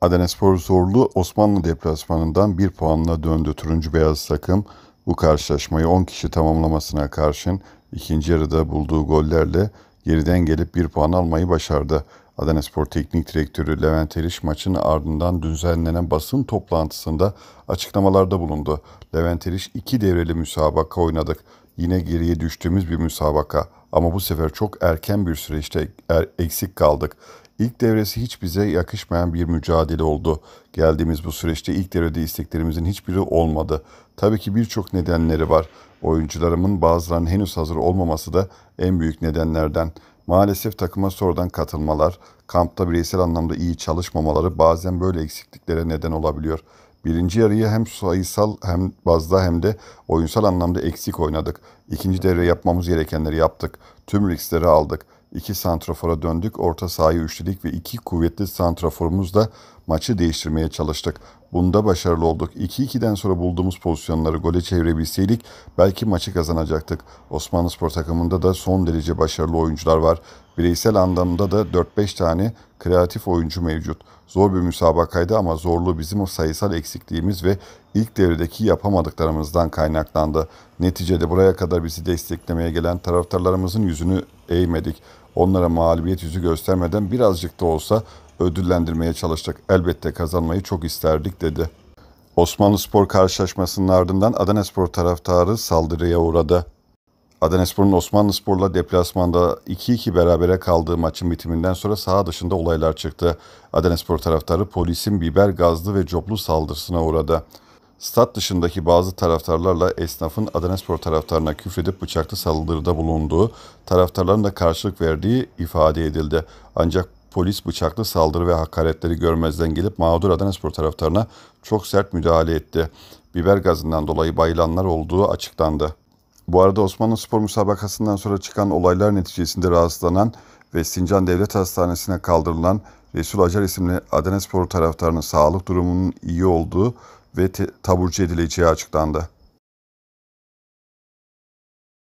Adanaspor zorlu Osmanlı deplasmanından 1 puanla döndü turuncu beyaz takım. Bu karşılaşmayı 10 kişi tamamlamasına karşın ikinci yarıda bulduğu gollerle geriden gelip 1 puan almayı başardı. Adanaspor Teknik Direktörü Levent Eriş maçın ardından düzenlenen basın toplantısında açıklamalarda bulundu. Levent Eriş iki devreli müsabaka oynadık. Yine geriye düştüğümüz bir müsabaka ama bu sefer çok erken bir süreçte er, eksik kaldık. İlk devresi hiç bize yakışmayan bir mücadele oldu. Geldiğimiz bu süreçte ilk devrede isteklerimizin hiçbiri olmadı. Tabii ki birçok nedenleri var. Oyuncularımın bazılarının henüz hazır olmaması da en büyük nedenlerden. Maalesef takıma sonradan katılmalar, kampta bireysel anlamda iyi çalışmamaları bazen böyle eksikliklere neden olabiliyor. Birinci yarıyı hem sayısal hem bazda hem de oyunsal anlamda eksik oynadık. İkinci devre yapmamız gerekenleri yaptık. Tüm riskleri aldık iki santrafora döndük. Orta sahayı üçledik ve iki kuvvetli santraforumuzla maçı değiştirmeye çalıştık. Bunda başarılı olduk. 2-2'den sonra bulduğumuz pozisyonları gole çevirebilseydik belki maçı kazanacaktık. Osmanlı Spor takımında da son derece başarılı oyuncular var. Bireysel anlamda da 4-5 tane kreatif oyuncu mevcut. Zor bir müsabakaydı ama zorluğu bizim o sayısal eksikliğimiz ve ilk devredeki yapamadıklarımızdan kaynaklandı. Neticede buraya kadar bizi desteklemeye gelen taraftarlarımızın yüzünü eğmedik. Onlara mağlubiyet yüzü göstermeden birazcık da olsa ödüllendirmeye çalıştık. Elbette kazanmayı çok isterdik dedi. Osmanlı Spor karşılaşmasının ardından Adana Spor taraftarı saldırıya uğradı. Adanaspor'un Osmanlı Spor'la deplasmanda 2-2 berabere kaldığı maçın bitiminden sonra saha dışında olaylar çıktı. Adanaspor taraftarı polisin biber gazlı ve coplu saldırısına uğradı. Stat dışındaki bazı taraftarlarla esnafın Adanaspor taraftarına küfredip bıçaklı saldırıda bulunduğu, taraftarların da karşılık verdiği ifade edildi. Ancak polis bıçaklı saldırı ve hakaretleri görmezden gelip mağdur Adanaspor taraftarına çok sert müdahale etti. Biber gazından dolayı bayılanlar olduğu açıklandı. Bu arada Osmanlı Spor müsabakasından sonra çıkan olaylar neticesinde rahatsızlanan ve Sincan Devlet Hastanesi'ne kaldırılan Resul Acar isimli Adanaspor taraftarının sağlık durumunun iyi olduğu ve taburcu edileceği açıklandı.